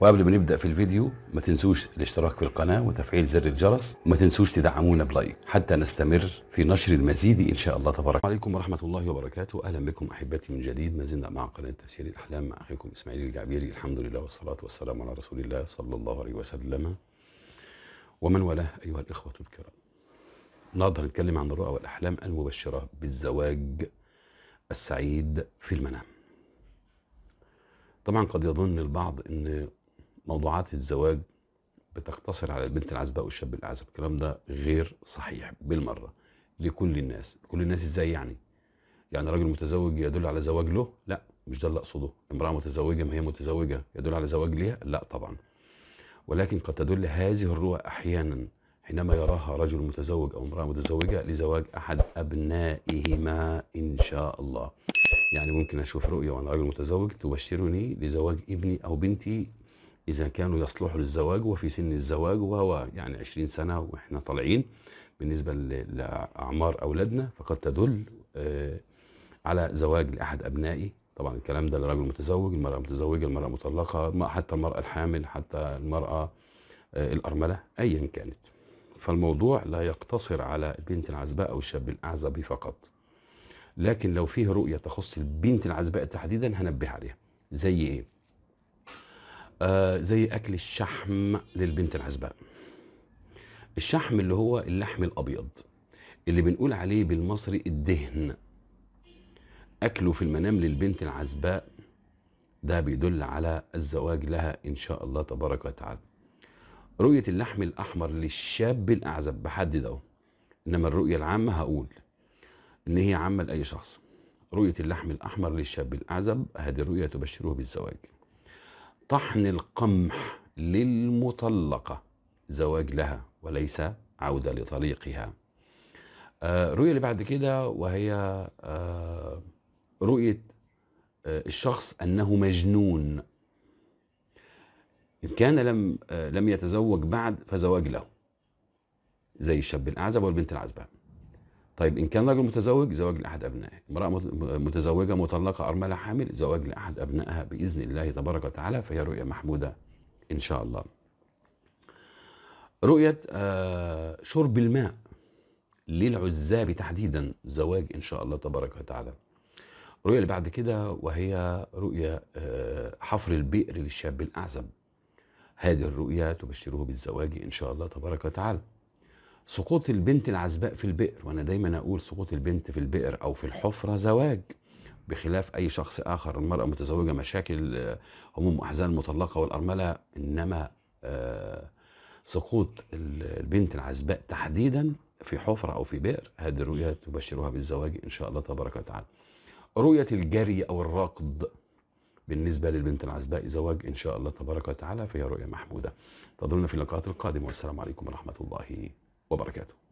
وقبل ما نبدا في الفيديو ما تنسوش الاشتراك في القناه وتفعيل زر الجرس وما تنسوش تدعمونا بلايك حتى نستمر في نشر المزيد ان شاء الله تبارك عليكم ورحمه الله وبركاته اهلا بكم احبتي من جديد ما زلنا مع قناه تفسير الاحلام مع اخيكم اسماعيل الجعبيري الحمد لله والصلاه والسلام على رسول الله صلى الله عليه وسلم ومن والاه ايها الاخوه الكرام النهارده هنتكلم عن الرؤى والاحلام المبشره بالزواج السعيد في المنام طبعا قد يظن البعض ان موضوعات الزواج بتقتصر على البنت العزباء والشاب الاعزب الكلام ده غير صحيح بالمره لكل الناس كل الناس ازاي يعني يعني راجل متزوج يدل على زواج له لا مش ده اللي اقصده امراه متزوجه ما هي متزوجه يدل على زواج ليها لا طبعا ولكن قد تدل هذه الرؤى احيانا حينما يراها رجل متزوج أو امرأة متزوجة لزواج أحد أبنائهما إن شاء الله يعني ممكن أشوف رؤية وأنا رجل متزوج تبشرني لزواج ابني أو بنتي إذا كانوا يصلحوا للزواج وفي سن الزواج وهو يعني 20 سنة وإحنا طالعين بالنسبة لأعمار أولادنا فقد تدل آه، على زواج لأحد أبنائي طبعا الكلام ده للرجل المتزوج المرأة المتزوجة المرأة المطلقة حتى المرأة الحامل حتى المرأة آه، الأرملة أيا كانت فالموضوع لا يقتصر على البنت العزباء أو الشاب الأعزبي فقط لكن لو فيه رؤية تخص البنت العزباء تحديدا هنبه عليها زي إيه؟ آه زي أكل الشحم للبنت العزباء الشحم اللي هو اللحم الأبيض اللي بنقول عليه بالمصري الدهن أكله في المنام للبنت العزباء ده بيدل على الزواج لها إن شاء الله تبارك وتعالى رؤية اللحم الأحمر للشاب الأعزب بحدد أهو إنما الرؤية العامة هقول إن هي عامة لأي شخص رؤية اللحم الأحمر للشاب الأعزب هذه الرؤية تبشره بالزواج طحن القمح للمطلقة زواج لها وليس عودة لطليقها الرؤية آه، اللي بعد كده وهي آه، رؤية آه، الشخص أنه مجنون إن كان لم آه، لم يتزوج بعد فزواج له زي الشاب الأعزب والبنت العزباء طيب إن كان رجل متزوج زواج لأحد أبنائه امرأة متزوجة مطلقة أرملة حامل زواج لأحد أبنائها بإذن الله تبارك وتعالى فهي رؤية محمودة إن شاء الله رؤية آه، شرب الماء للعزاب تحديدا زواج إن شاء الله تبارك وتعالى الرؤية اللي بعد كده وهي رؤية آه، حفر البئر للشاب الأعزب هذه الرؤيا تبشره بالزواج إن شاء الله تبارك وتعالى سقوط البنت العزباء في البئر وأنا دايما أقول سقوط البنت في البئر أو في الحفرة زواج بخلاف أي شخص آخر المرأة متزوجة مشاكل آه، هموم وأحزان مطلقة والأرملة إنما آه، سقوط البنت العزباء تحديدا في حفرة أو في بئر هذه الرؤيا تبشرها بالزواج إن شاء الله تبارك وتعالى رؤية الجري أو الركض بالنسبة للبنت العزباء زواج إن شاء الله تبارك وتعالى فهي رؤية محمودة تظلنا في اللقاءات القادمة والسلام عليكم ورحمة الله وبركاته